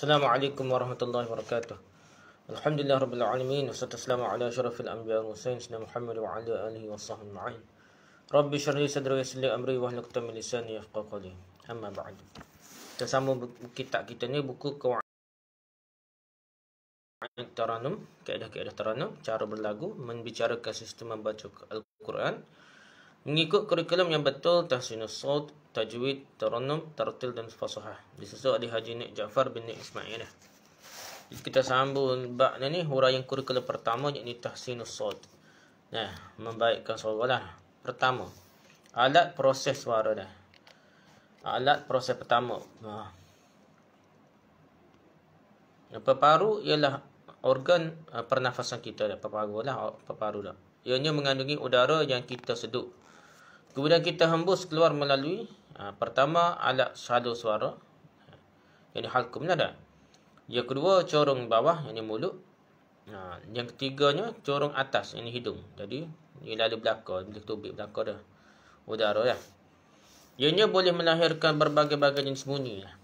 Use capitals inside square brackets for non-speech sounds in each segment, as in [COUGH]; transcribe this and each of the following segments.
السلام عليكم ورحمة الله وبركاته الحمد لله رب العالمين والصلاة والسلام على شرف الأنبياء والمرسلين سيدنا محمد وعلى آله وصحبه أجمعين ربي اشرح لي صدري ويسر لي أمري واهل عقدة من لساني يفقهوا قولي أما بعد تسامو sambung kitab kita ni buku kawaid taranum kaedah-kaedah cara berlagu membicarakan sistem membaca Al-Quran mengikut kurikulum yang betul tahsinus saut tajwid tarannum tartil dan fasahah disusul oleh Haji Nik Jaafar bin Nik Ismail kita sambung bab ni yang kurikulum pertama yakni tahsinus saut nah membaikkan suara lah pertama alat proses suara dah alat proses pertama ha. nah paru ialah organ uh, pernafasan kita dah paru lah paru dah ianya mengandungi udara yang kita seduk Kemudian kita hembus keluar melalui ha, pertama alat salur suara. Jadi halkum ni ada. Yang kedua corong bawah ini mulut. Ha, yang ketiganya corong atas ini hidung. Jadi ini lalu belakang, bila tubik belakang dah. Udara ya. Ianya boleh melahirkan berbagai-bagai jenis bunyi lah.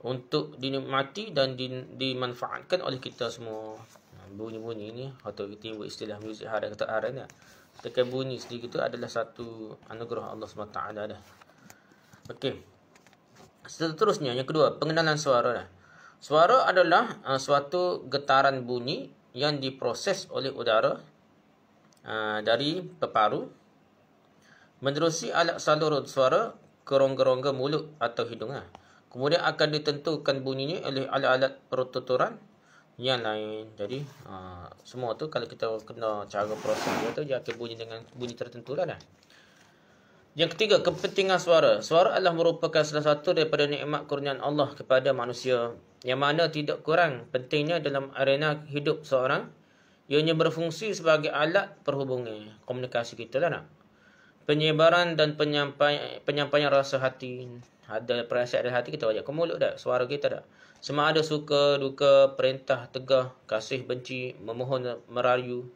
Untuk dinikmati dan di, dimanfaatkan oleh kita semua. Ah, bunyi-bunyi ni atau timbul istilah muzik harap kata harap ni ya. lah tekan bunyi sendiri itu adalah satu anugerah Allah SWT dah. Okey. Seterusnya yang kedua, pengenalan suara dah. Suara adalah uh, suatu getaran bunyi yang diproses oleh udara uh, dari peparu menerusi alat saluran suara ke rongga mulut atau hidung. Ah. Kemudian akan ditentukan bunyinya oleh alat-alat pertuturan yang lain jadi ha, semua tu kalau kita kena cara proses dia tu dia akan bunyi dengan bunyi tertentu lah kan yang ketiga kepentingan suara suara adalah merupakan salah satu daripada nikmat kurnian Allah kepada manusia yang mana tidak kurang pentingnya dalam arena hidup seorang ianya berfungsi sebagai alat perhubungan komunikasi kita lah nak penyebaran dan penyampaian penyampaian rasa hati ada perasaan dalam hati kita wajib ke mulut dah suara kita dah semua ada suka, duka, perintah, tegah, kasih, benci, memohon, merayu,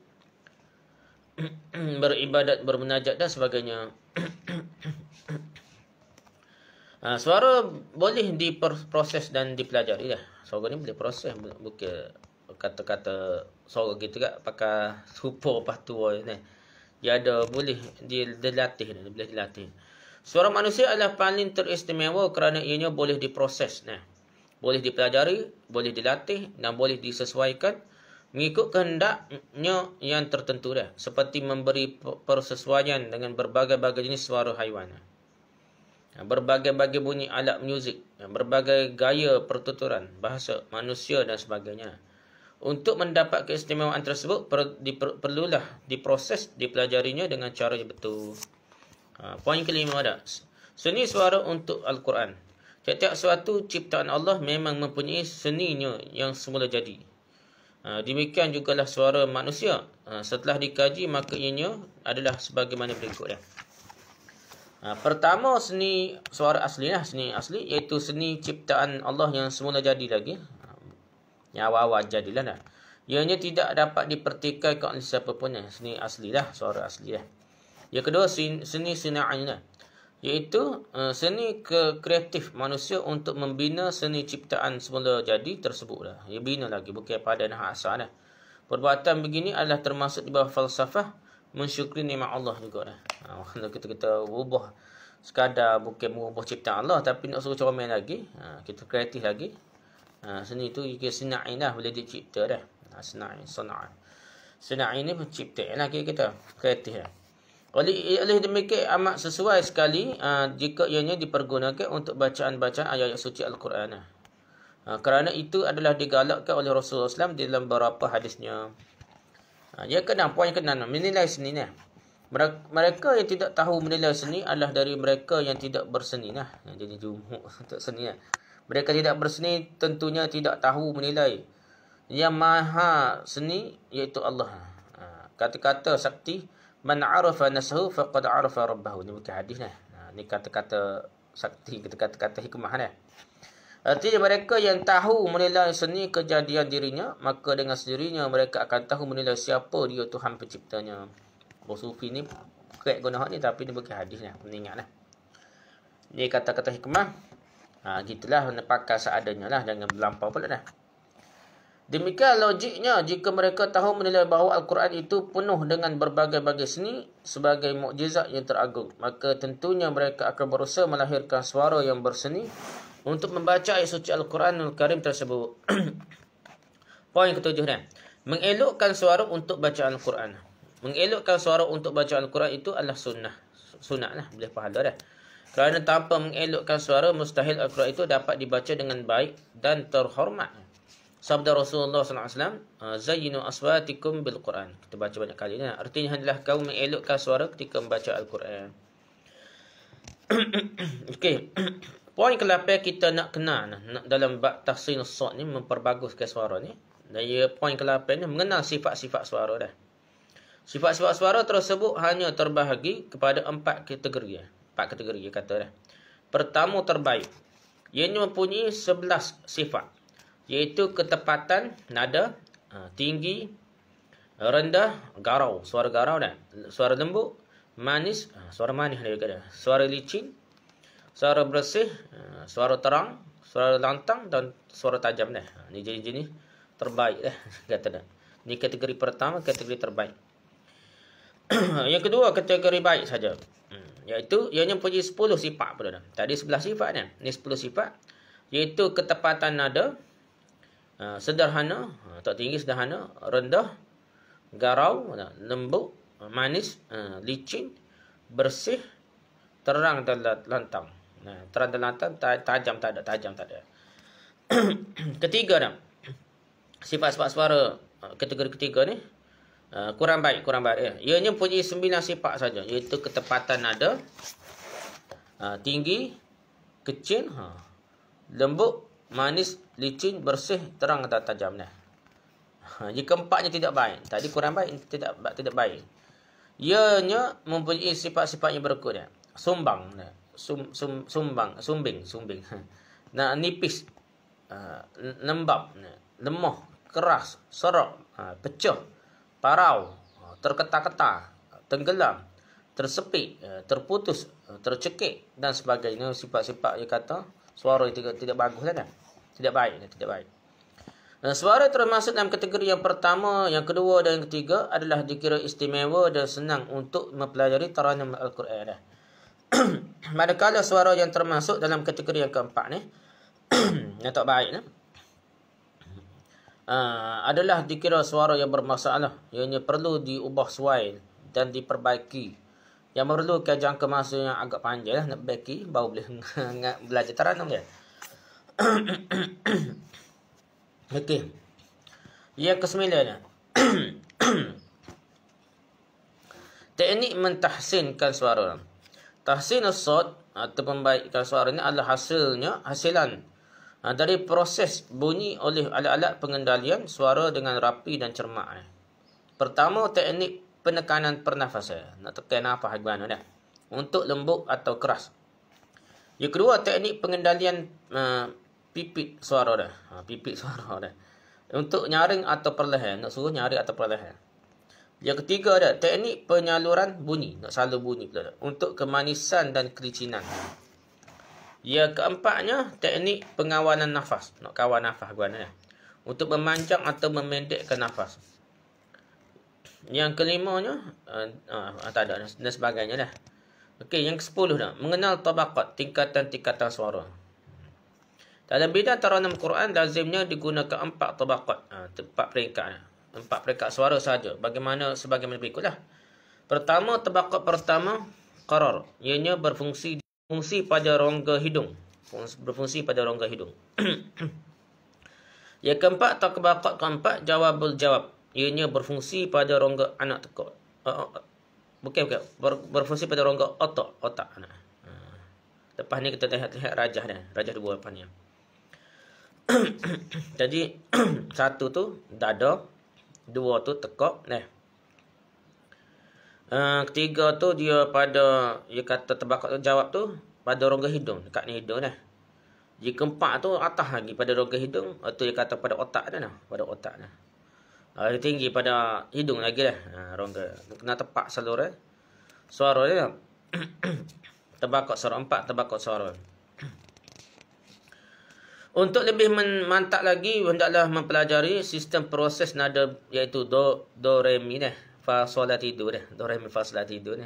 [CLEARS THROAT] beribadat, bermenajat dan sebagainya. [CLEARS THROAT] ha, suara boleh diproses dan dipelajari. Ya. Suara ni boleh proses. Bukan kata-kata suara gitu kan? pakai supa lepas tu. Ya. Dia ada boleh dilatih. Dia boleh dilatih. Suara manusia adalah paling teristimewa kerana ianya boleh diproses. Nah boleh dipelajari, boleh dilatih dan boleh disesuaikan mengikut kehendaknya yang tertentu dah. Seperti memberi persesuaian dengan berbagai-bagai jenis suara haiwan. Berbagai-bagai bunyi alat muzik, berbagai gaya pertuturan, bahasa manusia dan sebagainya. Untuk mendapat keistimewaan tersebut, per, diper, perlulah diproses, dipelajarinya dengan cara yang betul. Ha, poin kelima ada. Seni suara untuk Al-Quran. Setiap suatu ciptaan Allah memang mempunyai seninya yang semula jadi. Ha, demikian jugalah suara manusia. Ha, setelah dikaji, maka ianya adalah sebagaimana berikut. Ha, pertama, seni suara asli. lah Seni asli iaitu seni ciptaan Allah yang semula jadi lagi. Nyawa-awal jadilah. Lah. Ianya tidak dapat dipertikaikan oleh siapa pun. Lah. Seni asli lah, suara asli lah. Yang kedua, seni sinai lah iaitu uh, seni ke kreatif manusia untuk membina seni ciptaan semula jadi tersebut dah. Ia bina lagi bukan pada nah asal dah. Perbuatan begini adalah termasuk di bawah falsafah mensyukuri nikmat Allah juga dah. Ha, kita kita ubah sekadar bukan mengubah ciptaan Allah tapi nak suruh comel lagi. Ha, kita kreatif lagi. Ha, seni itu ia sinai dah boleh dicipta dah. Ha, sinai, sanaan. Sinai ini pencipta lah kita, kreatif lah. Ya. Oleh, eh, oleh demikian amat sesuai sekali uh, jika ianya dipergunakan untuk bacaan-bacaan ayat-ayat suci Al-Quran. Uh, kerana itu adalah digalakkan oleh Rasulullah SAW dalam beberapa hadisnya. Uh, yang kenal, puan yang kenal, menilai seni. Nah. Mereka, mereka yang tidak tahu menilai seni adalah dari mereka yang tidak berseni. Nah. Jadi jumuh [LAUGHS] untuk seni. Nah. Mereka tidak berseni tentunya tidak tahu menilai. Yang maha seni iaitu Allah. Kata-kata uh, sakti. -kata man arafa nasahu faqad arafa rabbahu Ini bukan hadis nah ha, ni kata-kata sakti kata-kata hikmah nah Artinya mereka yang tahu menilai seni kejadian dirinya, maka dengan sendirinya mereka akan tahu menilai siapa dia Tuhan penciptanya. Bos Sufi ni kek guna hak ni tapi ni bukan hadis ni. Ini ingat lah. Ni kata-kata hikmah. Ha, gitulah, pakai seadanya lah. Jangan berlampau pula lah. Demikian logiknya jika mereka tahu menilai bahawa Al-Quran itu penuh dengan berbagai-bagai seni sebagai mukjizat yang teragung. Maka tentunya mereka akan berusaha melahirkan suara yang berseni untuk membaca ayat suci Al-Quran Al-Karim tersebut. [CLEARS THROAT] Poin ketujuh ni. Mengelokkan suara untuk bacaan Al-Quran. Mengelokkan suara untuk bacaan Al-Quran itu adalah sunnah. Sunnah lah. Boleh pahala dah. Kerana tanpa mengelokkan suara, mustahil Al-Quran itu dapat dibaca dengan baik dan terhormat sabda Rasulullah Sallallahu Alaihi Wasallam, ah, Zayinu aswatikum bil Quran. Kita baca banyak kali ni. Kan. Artinya hendaklah kau mengelokkan suara ketika membaca Al Quran. [COUGHS] okay. [COUGHS] Poin ke kita nak kenal nak dalam bab tahsin sot ni memperbaguskan suara ni. Dan ia ya, poin ke ni mengenal sifat-sifat suara dah. Sifat-sifat suara tersebut hanya terbahagi kepada empat kategori. Empat kategori kata dah. Pertama terbaik. Ianya mempunyai sebelas sifat iaitu ketepatan nada ha, tinggi rendah garau suara garau dan suara lembut manis ha, suara manis dia kata suara licin suara bersih ha, suara terang suara lantang dan suara tajam dah ni jenis-jenis terbaik dah [LAUGHS] kata dah ni kategori pertama kategori terbaik [COUGHS] yang kedua kategori baik saja hmm, iaitu ianya punya 10 sifat pula dah tadi 11 sifat dah ni 10 sifat iaitu ketepatan nada Ah, sederhana, ah, tak tinggi sederhana, rendah, garau, lembut, ah, manis, licin, bersih, terang dan lantang. terang dan lantang tajam tak ada, tajam tak ada. [COUGHS] ketiga dah. Sifat-sifat suara kategori ketiga ni kurang baik, kurang baik. Eh, Ia hanya punya sembilan sifat saja, iaitu ketepatan nada, tinggi, kecil, ha, lembut, manis, licin, bersih, terang dan tajam dah. Ha, jika keempatnya tidak baik. Tadi kurang baik, tidak tidak baik. Ianya mempunyai sifat-sifatnya berikut dah. Sumbang dah. Sum, sum, sumbang, sumbing, sumbing. Ha. Nah, nipis. Uh, ha, lembab, lemah, keras, serok, pecah, parau, terketa-keta, tenggelam, tersepi, terputus, tercekik dan sebagainya sifat-sifat yang kata suara itu tidak, tidak baguslah kan. Dah tidak baik tidak baik dan suara termasuk dalam kategori yang pertama yang kedua dan yang ketiga adalah dikira istimewa dan senang untuk mempelajari taranum al-Quran [CLEARS THROAT] manakala suara yang termasuk dalam kategori yang keempat ni [CLEARS THROAT] yang tak baik ni Uh, [CLEARS THROAT] adalah dikira suara yang bermasalah ianya perlu diubah suai dan diperbaiki yang memerlukan jangka masa yang agak panjang lah nak baiki baru boleh [LAUGHS] belajar taranum dia Okey. [COUGHS] Yang ke [COUGHS] Teknik mentahsinkan suara. Tahsin al-sot atau pembaikan suara ini adalah hasilnya, hasilan ha, dari proses bunyi oleh alat-alat pengendalian suara dengan rapi dan cermat. Eh. Pertama, teknik penekanan pernafasan. Nak tekan nafas bagaimana dah. Untuk lembut atau keras. Yang kedua, teknik pengendalian eh, pipit suara dia. Ha, pipit [LAUGHS] suara dia. Untuk nyaring atau perlahan. Nak suruh nyaring atau perlahan. Yang ketiga ada teknik penyaluran bunyi. Nak salur bunyi pula. Untuk kemanisan dan kelicinan. Yang keempatnya, teknik pengawalan nafas. Nak kawal nafas guna ya. Untuk memanjang atau memendekkan nafas. Yang kelimanya, uh, uh, tak ada dan sebagainya dah. Okey, yang ke sepuluh dah. Mengenal tabakat, tingkatan-tingkatan suara. Dalam bidang taranam Quran, lazimnya digunakan empat tabakat. Ha, empat peringkat. Ha. Empat peringkat suara saja. Bagaimana sebagaimana berikutlah. Pertama, tabakat pertama, karar. Ianya berfungsi fungsi pada rongga hidung. Berfungsi pada rongga hidung. [CLEARS THROAT] Yang keempat, tabakat keempat, jawabul jawab. Ianya berfungsi pada rongga anak tekuk. Uh, uh, bukan, bukan. Ber, berfungsi pada rongga otak. Otak anak. Ha. Lepas ni kita lihat-lihat rajah dia. Rajah dua apa ni. [COUGHS] jadi [COUGHS] satu tu tak dua tu tekok neh uh, ketiga tu dia pada dia kata terbakar tu jawab tu pada rongga hidung dekat ni hidung neh jika keempat tu atas lagi pada rongga hidung atau eh, dia kata pada otak dah pada otak dah uh, eh, tinggi pada hidung lagi lah uh, rongga kena tepak seluruh eh. suara dia [COUGHS] terbakar suara empat terbakar suara untuk lebih mantap lagi, hendaklah mempelajari sistem proses nada iaitu do do re mi ni, fa sol la ti do ni, do re mi fa sol la ti do ni.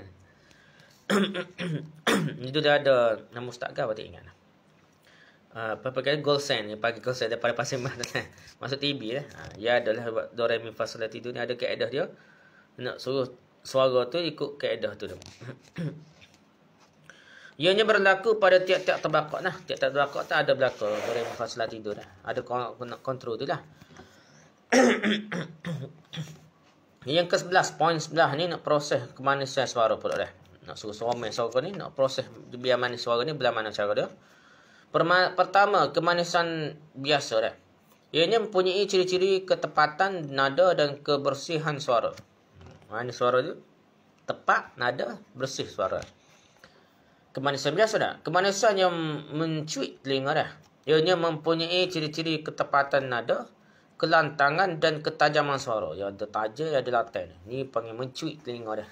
[COUGHS] Itu dah ada nama ustaz apa tak ingat. Lah. Ah apa pakai gold sign ni, pakai gold sign daripada pasal [LAUGHS] mana lah. Masuk TV lah. ya adalah do re mi fa sol la ti do ni ada kaedah dia. Nak suruh suara tu ikut kaedah tu dah. [COUGHS] Ianya berlaku pada tiap-tiap tabaqat lah. Tiap-tiap tabaqat tu ada berlaku. Boleh buka tidur lah. Ada kontrol tu lah. [COUGHS] Yang ke-11, poin 11 ni nak proses ke mana saya suara pula lah. Nak suruh suami suara ni, nak proses biar mana suara ni, belah mana cara dia. Perma pertama, kemanisan biasa dah. Ianya mempunyai ciri-ciri ketepatan nada dan kebersihan suara. Mana suara tu? Tepat, nada, bersih suara. Kemanisan biasa dah. Kemanisan yang mencuit telinga dah. Ianya mempunyai ciri-ciri ketepatan nada, kelantangan dan ketajaman suara. Yang ada tajam, yang ada latin. Ini panggil mencuit telinga dah.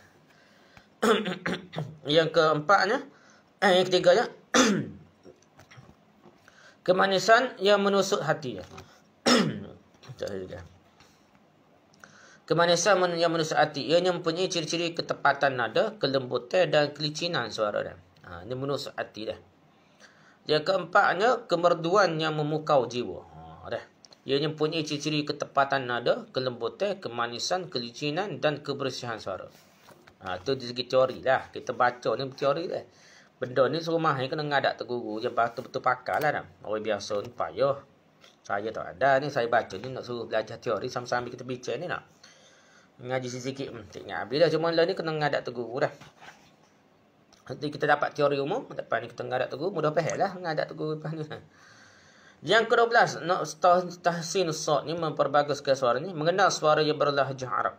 [COUGHS] yang keempatnya, eh, yang ketiganya, [COUGHS] kemanisan yang menusuk hati. Tak juga. Kemanusiaan yang menusuk hati. Ianya mempunyai ciri-ciri ketepatan nada, kelembutan dan kelicinan suara dah. Ha, ini menusuk hati dah. Yang keempatnya, kemerduan yang memukau jiwa. Ha, dah. Ianya punya ciri-ciri ketepatan nada, kelembutan, kemanisan, kelicinan dan kebersihan suara. Ha, itu di segi teori lah. Kita baca ni teori lah. Benda ni suruh mahir kena ngadak terguru. Yang betul-betul pakar lah. Nam. Orang biasa ni payah. Saya tak ada ni. Saya baca ni nak suruh belajar teori sambil-sambil kita bincang ni nak. Ngaji sikit-sikit. Hmm, tak ingat. Bila cuma lah ni kena ngadak terguru dah. Nanti kita dapat teori umum. Lepas ni kita mengadap lah, tu. Mudah pahal lah mengadap tu. Lepas ni. Yang ke-12. Nak tahsin sot ni. Memperbaguskan suara ni. Mengenal suara yang berlahjah Arab.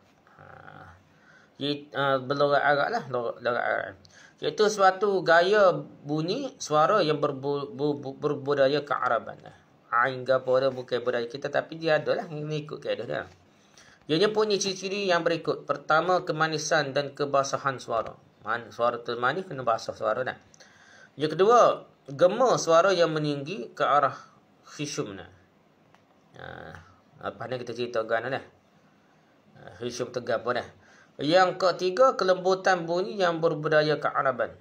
Ia ha. uh, ha, berlogat Arab lah. Logat Arab. Iaitu suatu gaya bunyi suara yang berbudaya ke Araban. Lah. Ha, hingga pada bukan budaya kita. Tapi dia adalah mengikut keadaan. Lah. Ianya punya ciri-ciri yang berikut. Pertama, kemanisan dan kebasahan suara. Man, suara terma ni kena basah suara dah. Yang kedua, gema suara yang meninggi ke arah hisyum ni. Ha, apa lepas ni kita cerita gan dah. Ha, hisyum tegap pun dah. Yang ketiga, kelembutan bunyi yang berbudaya Araban.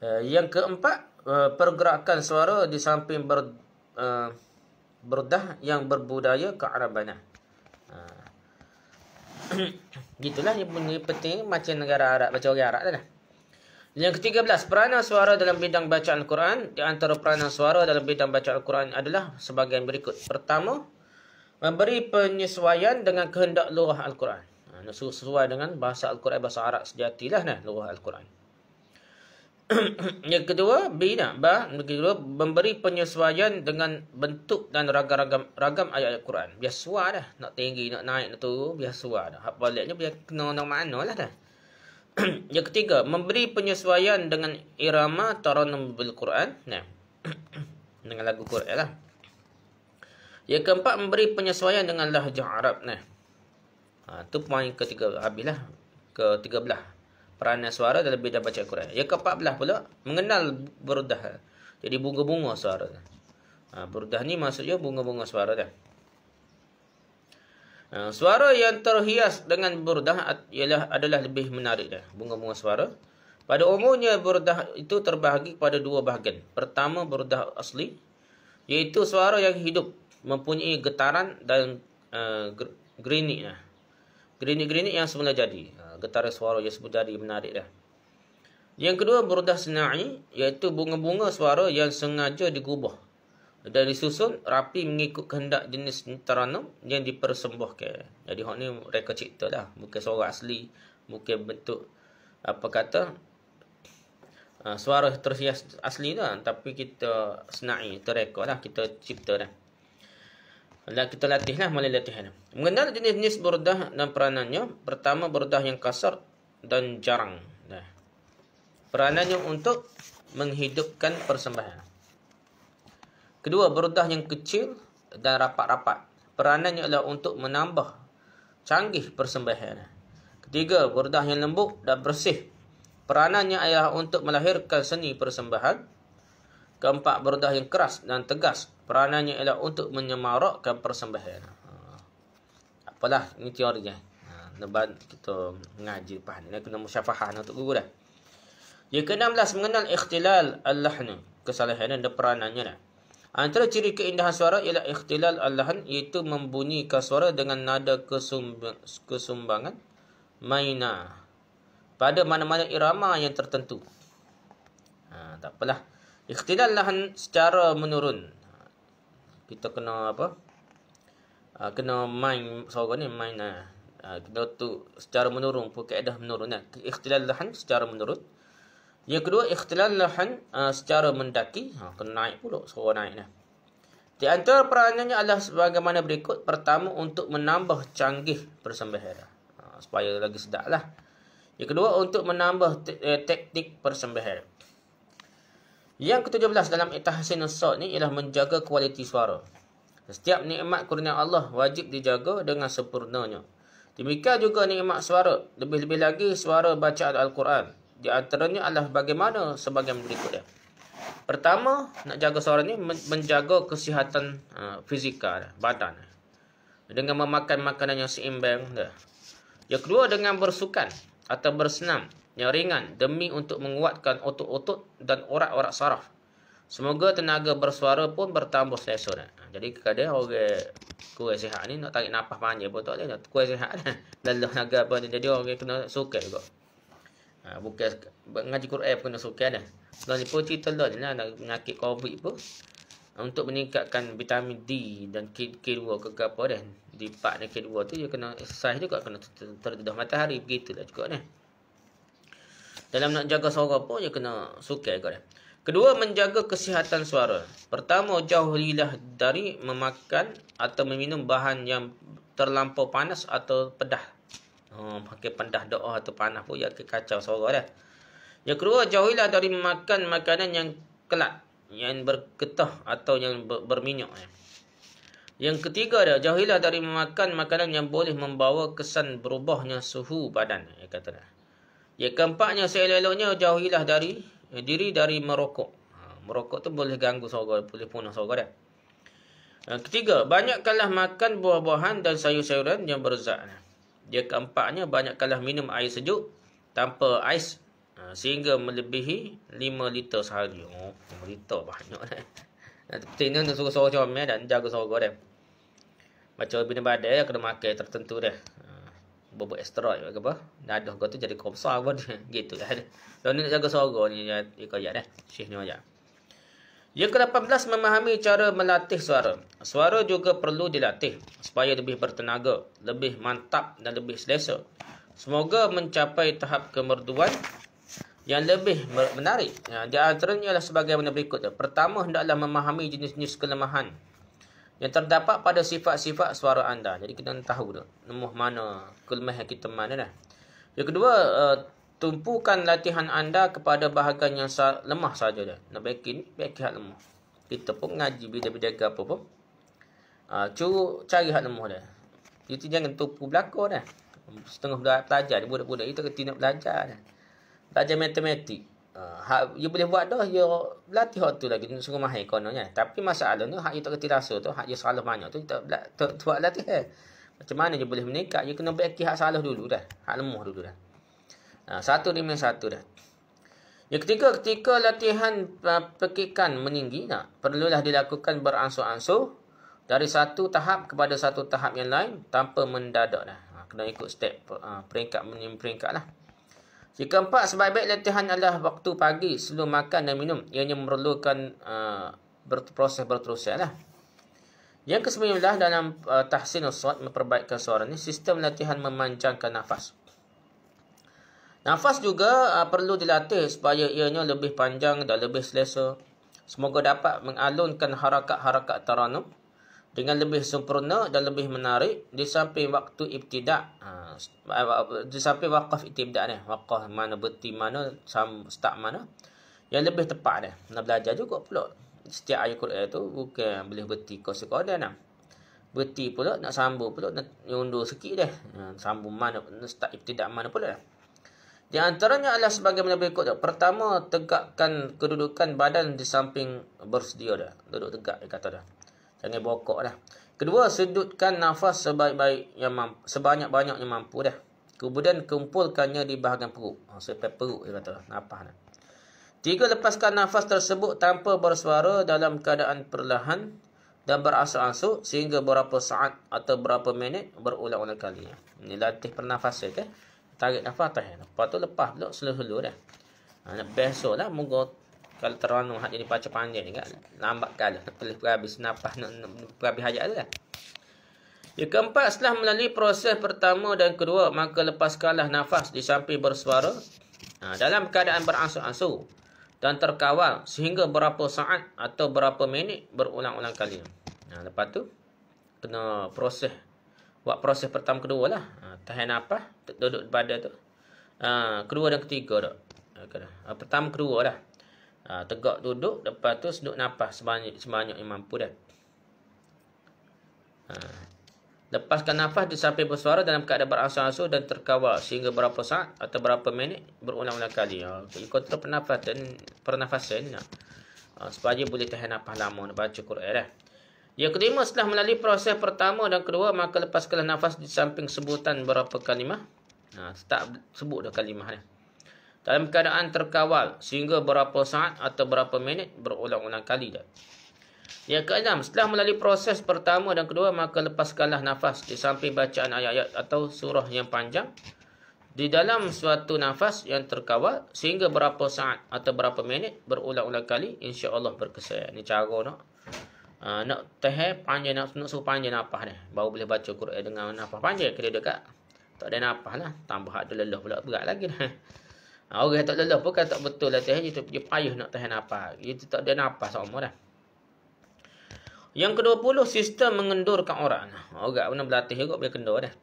Ha, yang keempat, pergerakan suara di samping ber, berdah yang berbudaya kearaban dah. Hmm. gitulah yang punya penting macam negara Arab baca orang Arab lah. Yang ketiga belas, peranan suara dalam bidang bacaan Al-Quran. Di antara peranan suara dalam bidang bacaan Al-Quran adalah sebagai berikut. Pertama, memberi penyesuaian dengan kehendak lurah Al-Quran. Ha, sesuai dengan bahasa Al-Quran, bahasa Arab sejatilah nah lurah Al-Quran yang kedua bina ba kedua, memberi penyesuaian dengan bentuk dan ragam-ragam ragam ayat al-Quran biasa dah nak tinggi nak naik nak turun biasa dah hak baliknya biar kena nak mana lah dah [CLEARS THROAT] yang ketiga memberi penyesuaian dengan irama tarannum al-Quran nah [CLEARS THROAT] dengan lagu Quran lah yang keempat memberi penyesuaian dengan lahjah Arab nah ha, tu poin ketiga habis lah ke 13 perana suara dan lebih dah baca Quran. Yang ke belah pula mengenal burdah. Jadi bunga-bunga suara. Ah ha, burdah ni maksudnya bunga-bunga suara dah. Ha, suara yang terhias dengan burdah ialah adalah lebih menarik dah. Bunga-bunga suara. Pada umumnya burdah itu terbahagi pada dua bahagian. Pertama burdah asli iaitu suara yang hidup mempunyai getaran dan uh, gerinik lah. gerinik yang semula jadi. Ha, getara suara yang sebut tadi menarik dah. Yang kedua burdah senai iaitu bunga-bunga suara yang sengaja digubah dan disusun rapi mengikut kehendak jenis teranum yang dipersembahkan. Jadi hok ni reka cipta lah, bukan suara asli, bukan bentuk apa kata ah, suara terhias asli tu lah. tapi kita senai, kita reka lah, kita cipta lah. Lah, kita latihlah mulai latihan. Mengenal jenis-jenis berdah dan peranannya. Pertama berdah yang kasar dan jarang. Nah. Peranannya untuk menghidupkan persembahan. Kedua berdah yang kecil dan rapat-rapat. Peranannya adalah untuk menambah canggih persembahan. Ketiga berdah yang lembut dan bersih. Peranannya adalah untuk melahirkan seni persembahan. Keempat berdah yang keras dan tegas peranannya ialah untuk menyemarakkan persembahan. Ha. Apalah ini teorinya. Ha, Nebat kita mengaji faham. Ini kena musyafahan untuk guru dah. Yang ke-16 mengenal ikhtilal al-lahnu. Kesalahan dan peranannya lah. Antara ciri keindahan suara ialah ikhtilal al-lahn iaitu membunyikan suara dengan nada kesumbangan maina pada mana-mana irama yang tertentu. Ha, tak apalah. Ikhtilal al-lahn secara menurun kita kena apa uh, kena main suara ni main nah uh, ah, kita tu secara menurun pun kaedah menurun nah kan? ikhtilal lahan secara menurun yang kedua ikhtilal lahan uh, secara mendaki ha uh, kena naik pula suara naik nah di antara peranannya adalah sebagaimana berikut pertama untuk menambah canggih persembahan uh, supaya lagi sedap lah yang kedua untuk menambah te- eh, teknik persembahan yang ke-17 dalam Itahsin Sot ni ialah menjaga kualiti suara. Setiap nikmat kurnia Allah wajib dijaga dengan sempurnanya. Demikian juga nikmat suara. Lebih-lebih lagi suara bacaan Al-Quran. Di antaranya adalah bagaimana sebagai berikut dia. Pertama, nak jaga suara ni menjaga kesihatan ha, fizikal badan. Dengan memakan makanan yang seimbang. Dia. Yang kedua, dengan bersukan atau bersenam yang ringan demi untuk menguatkan otot-otot dan orak-orak saraf. Semoga tenaga bersuara pun bertambah selesa. Nah. Jadi kadang orang okay, kuat sihat ni nak tarik nafas panjang pun tak boleh. Kuat sihat nah. [LAUGHS] dan tenaga apa ni. Jadi orang okay, kena suka juga. Ha, bukan mengaji Quran pun kena suka dah. Lah ni pun cerita lah ni lah. Nak menyakit COVID pun. Untuk meningkatkan vitamin D dan K, K2 ke apa dah. Di part ni K2 tu dia kena exercise juga. Kena terdedah matahari. Begitulah juga dah. Dalam nak jaga suara pun, dia kena sukai kau dah. Kedua, menjaga kesihatan suara. Pertama, jauhilah dari memakan atau meminum bahan yang terlampau panas atau pedah. Oh, pakai pedah doa atau panas pun, ia akan kacau suara dah. Yang kedua, jauhilah dari memakan makanan yang kelat, yang berketah atau yang berminyak. Yang ketiga, dah, jauhilah dari memakan makanan yang boleh membawa kesan berubahnya suhu badan. Ia kata dah. Yang keempatnya seelok-eloknya jauhilah dari eh, diri dari merokok. Ha, merokok tu boleh ganggu suara, boleh punah suara dia. Yang ha, ketiga, banyakkanlah makan buah-buahan dan sayur-sayuran yang berzat. Yang keempatnya banyakkanlah minum air sejuk tanpa ais ha, sehingga melebihi 5 liter sehari. Oh, 5 liter banyak dah. Ha, penting ni suruh-suruh comel dan jaga suara dia. Macam bina badai, kena makan tertentu dia. Ha, bubu asteroid ke apa dadah kau tu jadi kau besar apa dia gitu lah dia nak jaga suara ni ya, dia kaya dah syekh ni aja yang ke-18 memahami cara melatih suara suara juga perlu dilatih supaya lebih bertenaga lebih mantap dan lebih selesa semoga mencapai tahap kemerduan yang lebih menarik ya, di antaranya adalah sebagai mana berikut pertama hendaklah memahami jenis-jenis kelemahan yang terdapat pada sifat-sifat suara anda. Jadi kita tahu dah nemuh mana kelemahan kita mana dah. Yang kedua, uh, tumpukan latihan anda kepada bahagian yang sa lemah saja dah. Nak baikin, baikin hak lemah. Kita pun ngaji bila-bila apa pun. Ah, uh, cuba cari hak lemah dah. Itu jangan tumpu belako dah. Setengah dah belajar budak-budak itu kena belajar dah. Belajar matematik. Uh, hak, you boleh buat dah, you latih hak tu lagi, sungguh mahir kononnya. Tapi masalahnya, hak you tak kerti rasa tu, hak you salah mana tu, you tak, tak, tak, buat latih. Eh. Macam mana you boleh menikah? you kena beki hak salah dulu dah. Hak lemah dulu dah. Uh, satu demi satu dah. Yang ketiga, ketika latihan uh, pekikan meninggi, nak, perlulah dilakukan beransur-ansur dari satu tahap kepada satu tahap yang lain tanpa mendadak dah. Uh, kena ikut step uh, peringkat-peringkat lah. Yang keempat, sebab baik latihan adalah waktu pagi sebelum makan dan minum. Ianya memerlukan uh, proses berterusan lah. Yang kesemua adalah dalam uh, tahsin usut, memperbaikkan suara ni, sistem latihan memanjangkan nafas. Nafas juga uh, perlu dilatih supaya ianya lebih panjang dan lebih selesa. Semoga dapat mengalunkan harakat-harakat taranum dengan lebih sempurna dan lebih menarik di samping waktu ibtidak ha, eh, di samping waqaf ibtidak ni waqaf mana berhenti mana sam, start mana yang lebih tepat ni nak belajar juga pula setiap ayat Quran tu bukan boleh berhenti kau sekolah nah berhenti pula nak sambung pula nak undur sikit deh ha, sambung mana start ibtidak mana pula dah. di antaranya adalah sebagaimana berikut dah. pertama tegakkan kedudukan badan di samping bersedia dah duduk tegak dia kata dah Jangan bokok dah. Kedua, sedutkan nafas sebaik-baik yang sebanyak-banyaknya mampu dah. Kemudian kumpulkannya di bahagian perut. Ha, sampai perut dia kata. Lah. Nafas dah. Tiga, lepaskan nafas tersebut tanpa bersuara dalam keadaan perlahan dan berasuk-asuk sehingga beberapa saat atau beberapa minit berulang-ulang kali. Ini latih pernafas dia. Okay? Tarik nafas atas. Lepas tu lepas pula selalu-selalu dah. Ha, nak besok lah kalau terlalu hak jadi baca panjang ni kan lambat kali telah habis nafas, nak habis hajat tu kan yang keempat setelah melalui proses pertama dan kedua maka lepas kalah nafas di samping bersuara ha, dalam keadaan beransu-ansu dan terkawal sehingga berapa saat atau berapa minit berulang-ulang kali ha, lepas tu kena proses buat proses pertama kedua lah ha, tahan nafas duduk pada tu ha, kedua dan ketiga tak ha, ha, pertama kedua lah. Uh, tegak duduk lepas tu senduk nafas sebanyak sebanyak yang mampu dah. Uh, lepaskan nafas tu sampai bersuara dalam keadaan berangsur-angsur dan terkawal sehingga berapa saat atau berapa minit berulang-ulang kali. Ha, okey, uh, kontrol pernafasan pernafasan nak. Uh, supaya boleh tahan nafas lama nak baca Quran dah. Yang kelima setelah melalui proses pertama dan kedua maka lepaskanlah nafas di samping sebutan berapa kalimah. Ha, uh, sebut dah kalimah dah. Ya dalam keadaan terkawal sehingga berapa saat atau berapa minit berulang-ulang kali dah. Yang keenam, setelah melalui proses pertama dan kedua, maka lepaskanlah nafas di samping bacaan ayat-ayat atau surah yang panjang di dalam suatu nafas yang terkawal sehingga berapa saat atau berapa minit berulang-ulang kali insya-Allah berkesan. Ini cara nak uh, nak teh panjang nak nak suruh panjang nafas ni. Baru boleh baca Quran dengan nafas panjang kira dekat. Tak ada nafas lah. Tambah ada lelah pula berat lagi dah. Ha, orang yang tak lelah pun kata tak betul lah tahan. Dia, dia payah nak tahan apa? Dia tak ada nafas sama dah. Yang kedua puluh, sistem mengendurkan orang. Orang pernah berlatih juga boleh kendur dah.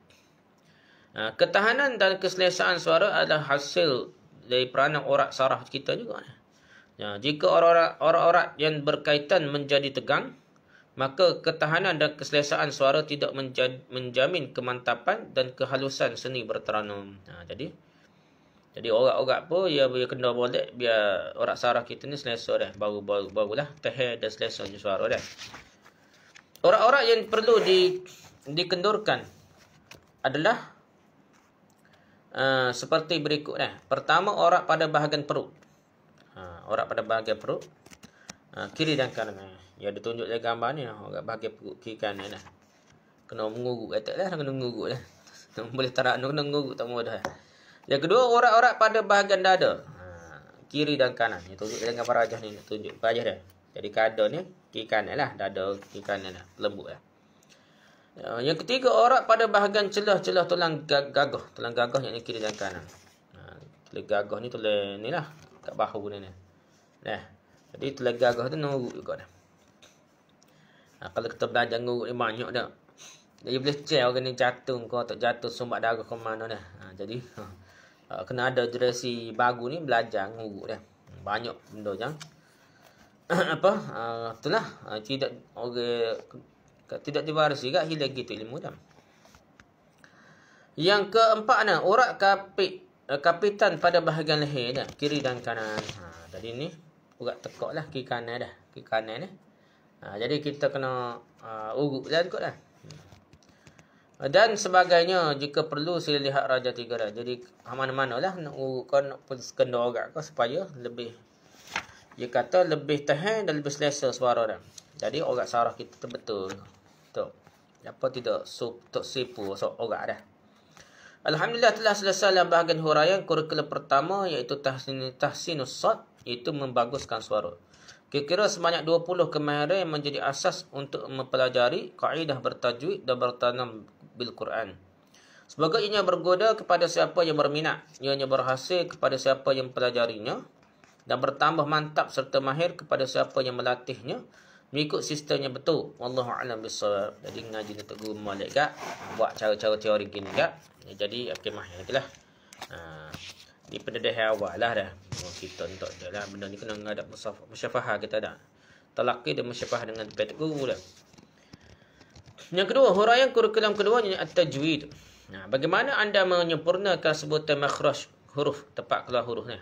Ha, ketahanan dan keselesaan suara adalah hasil dari peranan orang saraf kita juga. Ha, jika orang-orang yang berkaitan menjadi tegang, maka ketahanan dan keselesaan suara tidak menjamin kemantapan dan kehalusan seni berteranum. Ha, jadi, jadi orang-orang pun ia ya, boleh ya kena boleh biar orang sarah kita ni selesa dah. Baru baru barulah teher dan selesa je suara dah. Orang-orang yang perlu di dikendurkan adalah uh, seperti berikut dah. Pertama orang pada bahagian perut. Ha, orang pada bahagian perut. Ha, kiri dan kanan. Ya ada tunjuk dia gambar ni lah. Orang bahagian perut kiri kanan lah. Kena eh kata lah. [LAUGHS] Kena mengugut lah. Boleh tak nak kena tak mudah lah. Yang kedua, urat-urat pada bahagian dada. Ha, kiri dan kanan. Ini tunjuk dengan parajah ni. Tunjuk parajah dia. Jadi kada ni, kiri kanan lah. Dada kiri kanan lah. Lembut lah. Ya, yang ketiga, urat pada bahagian celah-celah tulang gagah. Tulang gagah yang ni kiri dan kanan. Ha, tulang gagah ni tulang ni lah. Kat bahu ni ni. Nah. Jadi tulang gagah tu nurut juga dah. Ha, kalau kita belajar nurut ni banyak dah. Dia boleh cek orang ni jatuh kau tak jatuh sumbat darah ke mana dah. Ha, jadi... Ha. Ah, kena ada durasi baru ni belajar nguruk dia. Banyak benda jangan. [CLEARS THROAT] apa? Uh, itulah ah, tidak orang okay, tidak diwarisi gak hilang gitu ilmu dah. Yang keempat ni, urat kapit kapitan pada bahagian leher dah, kiri dan kanan. Ha, tadi ni urat tekok lah kiri kanan dah, kiri kanan ni. Ha, jadi kita kena uh, urut lah kot lah dan sebagainya jika perlu sila lihat raja tiga raja jadi mana-mana lah nak urutkan nak pun sekenda orang kau supaya lebih dia kata lebih tahan dan lebih selesa suara dia jadi orang sarah kita terbetul tu apa tidak so, tak sipu so orang dah Alhamdulillah telah selesai dalam bahagian huraian kurikulum pertama iaitu tahsin, tahsinus sot iaitu membaguskan suara. Kira-kira sebanyak 20 kemahiran yang menjadi asas untuk mempelajari kaedah bertajwid dan bertanam bil Quran. Sebagai ianya bergoda kepada siapa yang berminat, ianya berhasil kepada siapa yang pelajarinya dan bertambah mantap serta mahir kepada siapa yang melatihnya mengikut sistemnya betul. Wallahu a'lam bissawab. Jadi ngaji ni tak guna malik gak, buat cara-cara teori gini gak. Ya jadi okey mahir lagilah. Ha di pendedah awal lah dah. Oh, kita tak jelah benda ni kena ngadap musyafah kita dah. Telaki dan musyafah dengan pet guru dah. Yang kedua, huraian kurikulum kedua ni at-tajwid. Nah, bagaimana anda menyempurnakan sebutan makhraj huruf, tepat keluar huruf ni?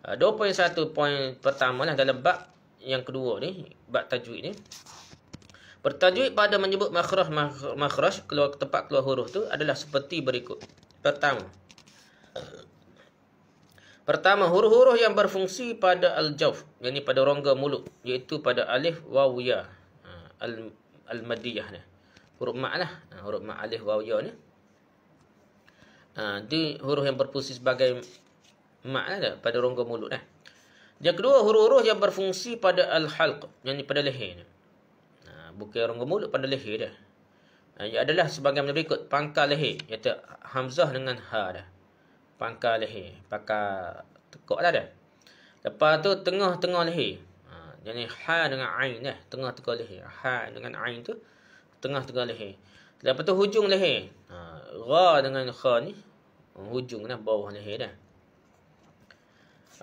Ah, poin satu poin pertama lah dalam bab yang kedua ni, bab tajwid ni. Bertajwid pada menyebut makhraj makhraj keluar tepat keluar huruf tu adalah seperti berikut. Pertama, Pertama, huruf-huruf yang berfungsi pada al-jawf, yang pada rongga mulut, iaitu pada alif, waw, ya. Ah, al-madiyah ni. Huruf ma' lah. Ha, huruf ma' alif wa ya ni. Ha, di huruf yang berfungsi sebagai ma' lah, pada rongga mulut lah. Yang kedua, huruf-huruf yang berfungsi pada al-halq. Yang ni pada leher ni. Ha, bukan rongga mulut pada leher dah. Ha, ia adalah sebagai berikut. Pangkal leher. Iaitu Hamzah dengan Ha dah. Pangkal leher. Pangkal tekuk lah dah. Lepas tu, tengah-tengah leher. Jadi ha dengan ain eh. Tengah tegak leher. Ha dengan ain tu. Tengah tegak leher. Lepas tu hujung leher. Ha, ra dengan kha ni. Hmm, hujung lah. Bawah leher dah.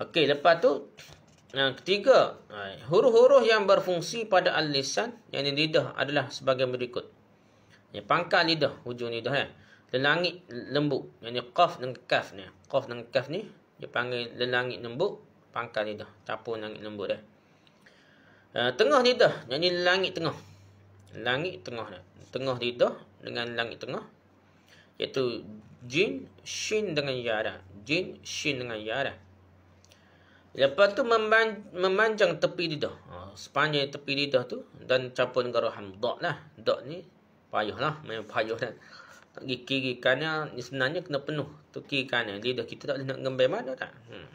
Okey. Lepas tu. Yang ketiga. Ha, huruf-huruf yang berfungsi pada al-lisan. Yang lidah adalah sebagai berikut. Ya, pangkal lidah. Hujung lidah eh. Lelangit lembut. Yang ni qaf dengan kaf ni. Qaf dengan kaf ni. Dia panggil lelangit lembut. Pangkal lidah. Capur lelangit lembut dah. Eh. Ah, tengah ni dah, nyanyi langit tengah langit tengah tengah ni dah dengan langit tengah iaitu jin shin dengan yara jin shin dengan yara lepas tu memban, memanjang tepi lidah ha, sepanjang tepi ni dah tu dan capa negara hamdak lah dak ni lah, memang payah dan nak pergi kiri kanan ni sebenarnya kena penuh tu kiri kanan dah kita tak nak gembel mana tak hmm.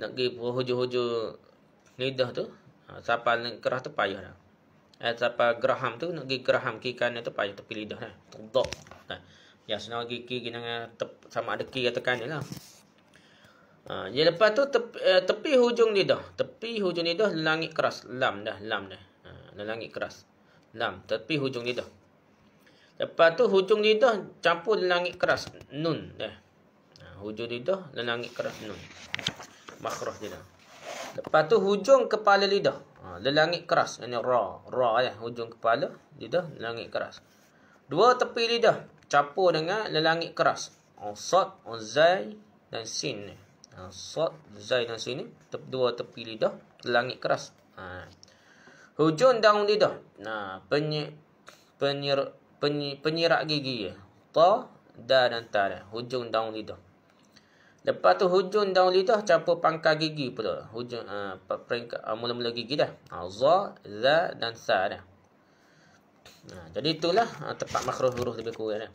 nak pergi hujur-hujur lidah tu Ha, siapa nak gerah tu payah dah. Eh, siapa geraham tu, nak pergi geraham kiri kanan tu payah tepi lidah dah. Tudok. Nah. Ha, yang senang pergi kiri dengan sama ada kiri atau kanan lah. Ha, ya, lepas tu tepi, eh, tepi hujung lidah. Tepi hujung ni dah langit keras. Lam dah, lam dah. Ha, langit keras. Lam, tepi hujung ni dah. Lepas tu hujung ni dah campur langit keras. Nun dah. Ha, hujung lidah, langit keras. Nun. Makhrah dia dah. Lepas tu hujung kepala lidah. Ha, lelangit keras. Ini ra. Ra ya. Hujung kepala lidah. Lelangit keras. Dua tepi lidah. Capur dengan lelangit keras. Ha, Sot, ha, Zai dan Sin. Ha, Sot, Zai dan Sin. Tep, dua tepi lidah. Lelangit keras. Ha. Hujung daun lidah. Nah, penyi, penyir, penyi, penyirak gigi. Ya. Ta, Da dan Ta. Hujung daun lidah. Lepas tu hujung daun lidah campur pangkal gigi pula. Hujung uh, peringkat uh, mula-mula gigi dah. Ah, za, za dan sa dah. Ha, jadi itulah ha, tempat makhruh huruf lebih kurang.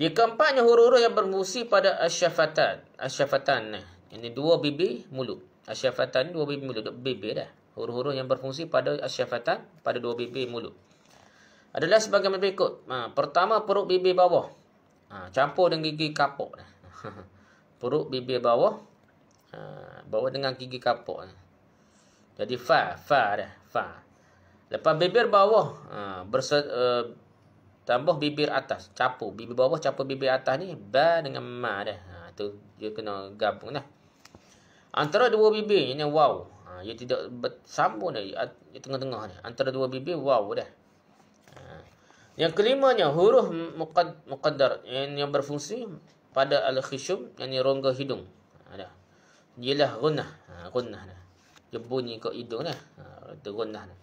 Ya. Di huruf-huruf yang berfungsi pada asyafatan. Asyafatan ni. Ini dua bibir mulut. Asyafatan dua bibir mulut. Bibir dah. Huruf-huruf yang berfungsi pada asyafatan pada dua bibir mulut. Adalah sebagai berikut. Ha, pertama perut bibir bawah. Ha, campur dengan gigi kapok. Dah. [LAUGHS] perut bibir bawah ha, bawah dengan gigi kapok eh. jadi fa fa dah fa lepas bibir bawah ha, berse, uh, tambah bibir atas capu bibir bawah capu bibir atas ni ba dengan ma dah ha tu dia kena gabung dah antara dua bibir ini wow ha, ia tidak bersambung dah di tengah-tengah ni antara dua bibir wow dah ha. yang kelimanya huruf muqad, muqaddar yang berfungsi pada al-khishum yakni rongga hidung. Ada. Ha, Jelah gunnah. Ha gunnah dah. Dia bunyi kat hidunglah. Ha itu gunnah dah.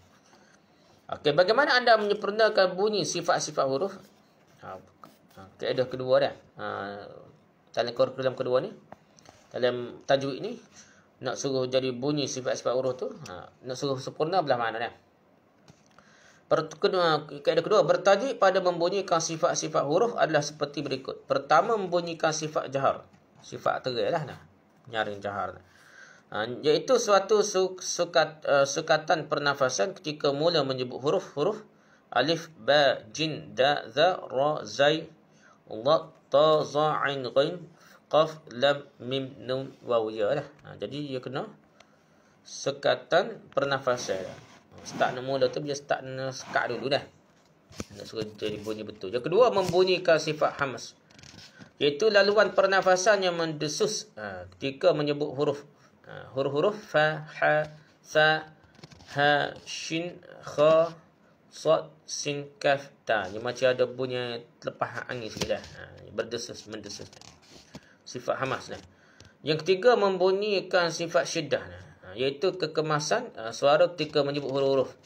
Okey, bagaimana anda menyempurnakan bunyi sifat-sifat huruf? Ha, ha kaedah kedua dah. Ha dalam kurikulum kedua ni. Dalam tajwid ni nak suruh jadi bunyi sifat-sifat huruf tu, ha, nak suruh sempurna belah mana dah? Ah, kaedah kedua, bertajik pada membunyikan sifat-sifat huruf adalah seperti berikut. Pertama, membunyikan sifat jahar. Sifat terik lah dah. Nyaring jahar. nah. Ha, ah, iaitu suatu su sukat, uh, sukatan pernafasan ketika mula menyebut huruf-huruf. Alif, ba, jin, da, za, ra, zai, la, ta, za, in, ghin, qaf, lam, mim, nun, wawiyah, ya lah. Ha, jadi, ia kena sukatan pernafasan lah. Start mula tu Bila start Skat dulu dah Nak suruh jadi bunyi betul Yang kedua Membunyikan sifat hamas Iaitu laluan pernafasan Yang mendesus ha, Ketika menyebut huruf ha, Huruf-huruf Fa Ha Sa Ha Shin Kha Sot Sin Kaf Ta Yang macam ada bunyi Lepas angin sikit dah ha, Berdesus Mendesus Sifat hamas dah yang ketiga, membunyikan sifat syedah. Ha, iaitu kekemasan uh, suara ketika menyebut huruf-huruf.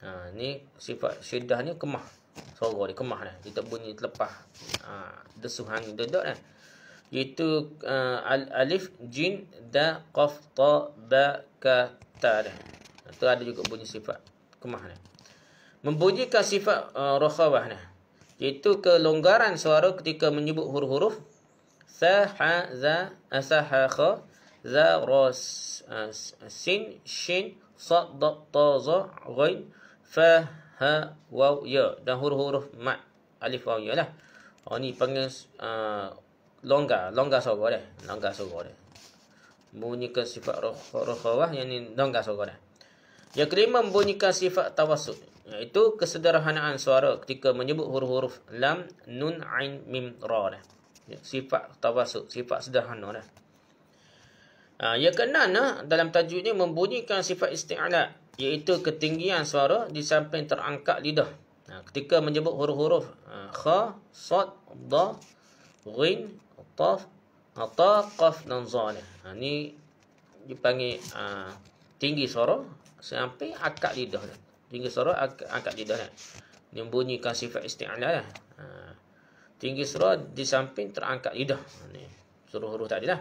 Ha, ini sifat syedah ni kemah. Suara dia kemah dah. Dia tak bunyi terlepas. Ha, desuhan dia duduk dah. Iaitu uh, alif jin da qaf ta ba ka ta dah. Itu ada juga bunyi sifat kemah dah. Membunyikan sifat uh, rukhawah dah. Iaitu kelonggaran suara ketika menyebut huruf-huruf. Sa ha za asaha ha kha za ros sin shin sad da ta za ghain fa ha waw ya dan huruf-huruf mat alif waw ya lah oh ni panggil uh, Longga longgar suara dia Longga suara dia bunyikan sifat rukhawah yang ni Longga suara dia yang kelima membunyikan sifat tawasud iaitu kesederhanaan suara ketika menyebut huruf-huruf lam nun ain mim ra dia ya, sifat tawasud sifat sederhana dia Ha, yang ke dalam tajwidnya membunyikan sifat isti'ala iaitu ketinggian suara di samping terangkat lidah. Ha, ketika menyebut huruf-huruf ha, kha, sad, dha, ghin, taf, ta, qaf dan zalih. Ini dipanggil tinggi suara sampai akad lidah. Tinggi suara akad lidah. Ini membunyikan sifat isti'ala lah. Tinggi surah di samping terangkat lidah. Suruh-huruh tadi lah.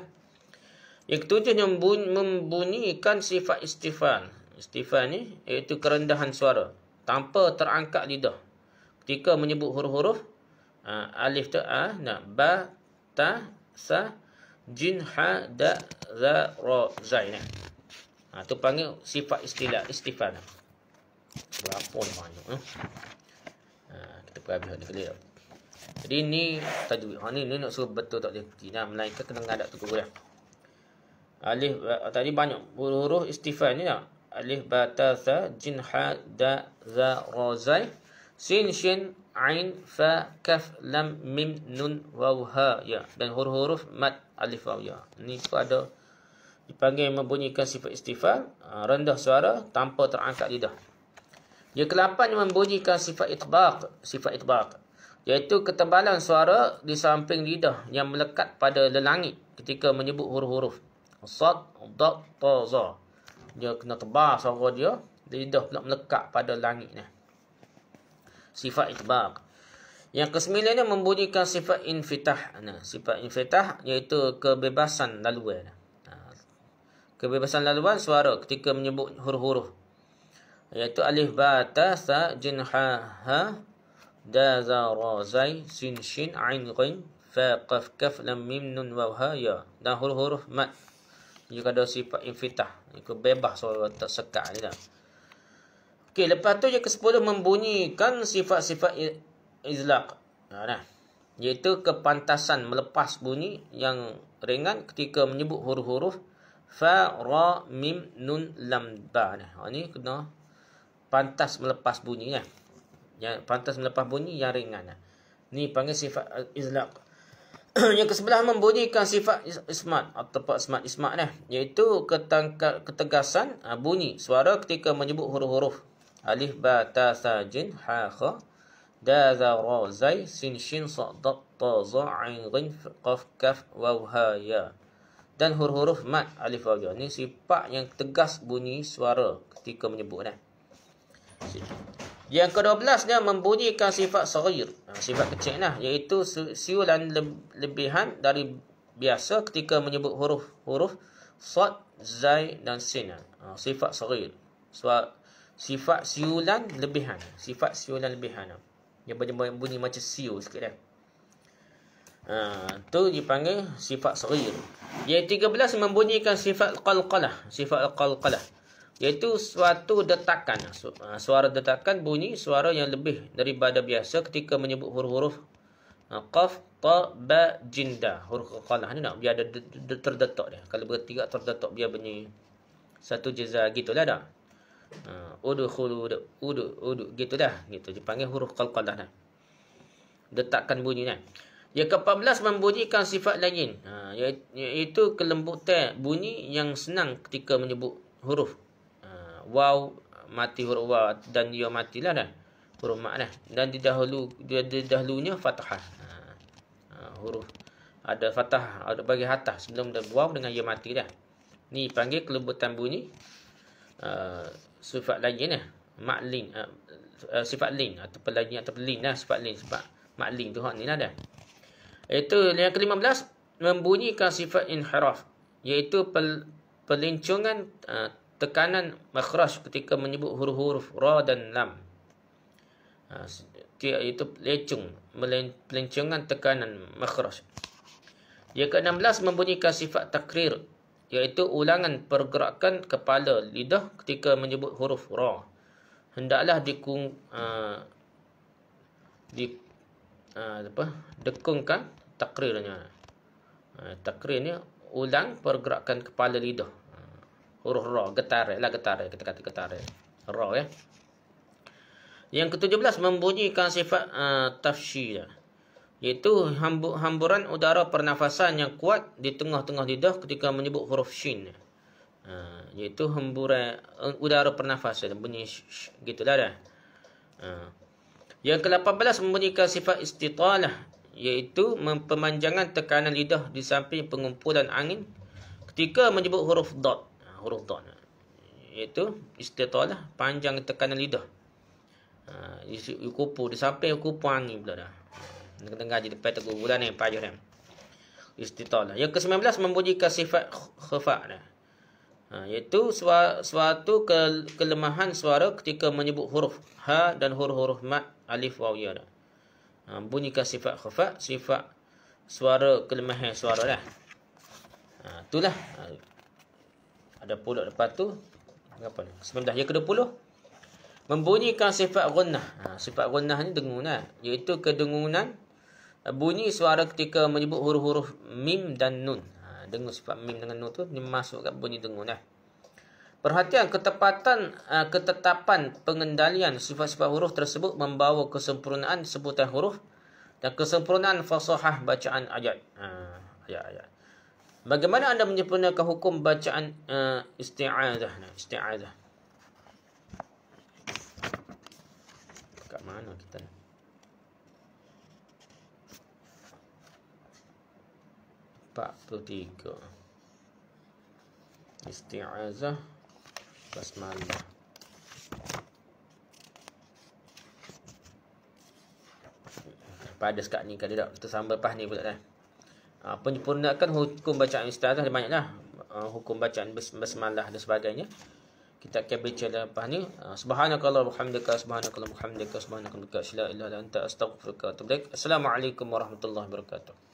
Yang membunyikan sifat istifan. Istifan ni iaitu kerendahan suara tanpa terangkat lidah ketika menyebut huruf-huruf uh, alif ta ha, ah, na ba ta sa jin ha da za ra zain. Ah ha, tu panggil sifat istilah istifan. Berapa ni banyak eh? ha, kita pergi habis ni kali. Jadi ni tajwid. Ha ni, ni nak suruh betul tak dia. Tidak melainkan kena ngadap tu kuliah. Alif uh, tadi banyak huruf istifan ya. Alif batasa jinha da za rozai. Sin shin ain fa kaf lam mim nun waw ha ya. Dan huruf-huruf mat alif waw ya. Ini pada dipanggil membunyikan sifat istifan. Ha, rendah suara tanpa terangkat lidah. Yang kelapan membunyikan sifat itbaq. Sifat itbaq. Iaitu ketebalan suara di samping lidah yang melekat pada lelangit ketika menyebut huruf-huruf. Sat dat taza. Dia kena tebal suara dia. Lidah pula melekat pada langit ni. Sifat itbar. Yang kesembilan ni membunyikan sifat infitah. Nah, sifat infitah iaitu kebebasan laluan. Ha. Kebebasan laluan suara ketika menyebut huruf-huruf. Iaitu alif bata sa jin ha ha da za ra zai sin shin ain ghin fa qaf kaf lam mim nun waw ha ya. Dan huruf-huruf mat. Juga ada sifat infitah itu bebas suara tersekat ni dah okey lepas tu yang ke-10 membunyikan sifat-sifat izlaq ha nah iaitu kepantasan melepas bunyi yang ringan ketika menyebut huruf-huruf fa ra mim nun lam ba nah ha, ni kena pantas melepas bunyi nah ya, pantas melepas bunyi yang ringan Ini panggil sifat izlaq [CLEARS THROAT] yang kesebelah membunyikan sifat ismat atau pak ismat ismat ni iaitu ketangkap ketegasan ah, bunyi suara ketika menyebut huruf-huruf alif ba ta sa jin ha kha da za ra zai sin shin sa da ta za ain ghin qaf kaf waw ha ya dan huruf-huruf mat alif waw ya ni sifat yang tegas bunyi suara ketika menyebut ni yang ke-12 dia membunyikan sifat sarir. Ha, sifat kecil lah. Iaitu siulan lebihan dari biasa ketika menyebut huruf-huruf sod, zai dan sin. Ha, sifat sarir. Sebab sifat siulan lebihan. Sifat siulan lebihan. Dia bunyi macam siul sikit dah. Ha, Itu uh, dipanggil sifat sarir. Yang 13 membunyikan sifat qalqalah. Sifat qalqalah. Iaitu suatu detakan ah, Suara detakan bunyi suara yang lebih daripada biasa ketika menyebut huruf-huruf ah, Qaf, Ta, Ba, Jinda Huruf Qalah ni nak biar ada terdetak dia Kalau bertiga terdetak biar bunyi Satu jizah gitu lah dah ah, Uduh, khulu, uduh, uduh, gitu dah gitu, Dia panggil huruf Qalqalah dah Detakan bunyi kan yang ke-14 membunyikan sifat lain ha, iaitu kelembutan bunyi yang senang ketika menyebut huruf waw mati huruf waw dan ia matilah dah huruf ma lah. dan di dahulu dia didahulunya fathah. Ha. ha. huruf ada fathah ada bagi hatah sebelum dah waw dengan ia mati dah. Ni panggil kelebutan bunyi uh, sifat lain lah. Maklin uh, ha, uh, ha, sifat lain atau pelajin atau lin lah sifat lain sebab maklin tu hak ni lah dah. Itu yang ke-15 membunyikan sifat inhiraf iaitu pel, pelincungan uh, tekanan makhraj ketika menyebut huruf-huruf ra dan lam. Ha, itu lecung, pelencungan tekanan makhraj. Yang ke-16 mempunyai sifat takrir iaitu ulangan pergerakan kepala lidah ketika menyebut huruf ra. Hendaklah dikung ha, di ha, apa? dekungkan takrirnya. Ha, takrir ni ulang pergerakan kepala lidah huruf ra getar lah getar kita kata getar ra ya yang ke-17 membunyikan sifat uh, eh, tafsyir iaitu hamburan udara pernafasan yang kuat di tengah-tengah lidah ketika menyebut huruf shin uh, iaitu hamburan uh, udara pernafasan bunyi gitulah dah uh. yang ke-18 membunyikan sifat istitalah iaitu pemanjangan tekanan lidah di samping pengumpulan angin ketika menyebut huruf dot huruf dot iaitu istitol lah, panjang tekanan lidah ah uh, kupu di samping kupu angin pula dah tengah-tengah di depan tegur bulan ni payuh kan istitol lah. yang ke-19 membunyikan sifat khafa dah uh, iaitu suatu ke kelemahan suara ketika menyebut huruf ha dan huruf-huruf mat alif waw ya dah ha, bunyikan sifat khafa sifat suara kelemahan suara lah uh, itulah ada pulak lepas tu apa ni? Sebentar yang ke-20. Membunyikan sifat ghunnah. Ha, sifat ghunnah ni dengungan, iaitu kedengungan eh, bunyi suara ketika menyebut huruf-huruf mim dan nun. Ha, dengung sifat mim dengan nun tu dimasukkan bunyi dengungan. Perhatian ketepatan uh, ketetapan pengendalian sifat-sifat huruf tersebut membawa kesempurnaan sebutan huruf dan kesempurnaan fasahah bacaan ayat. Ha, ayat ayat. Bagaimana anda menyempurnakan hukum bacaan uh, eh, isti'adah? Isti'adah. Dekat mana kita ni? Empat puluh Isti'adah. Basmallah. Pada sekat ni kan tak? Kita sambal ni pula kan? Ha, penyempurnakan hukum bacaan istirahat ada banyaklah ha, hukum bacaan bas basmalah dan sebagainya kita akan baca lepas ni ha, subhanakallah walhamdulillah subhanakallah walhamdulillah subhanakallah la ilaha illa anta astaghfiruka wa atubu assalamualaikum warahmatullahi wabarakatuh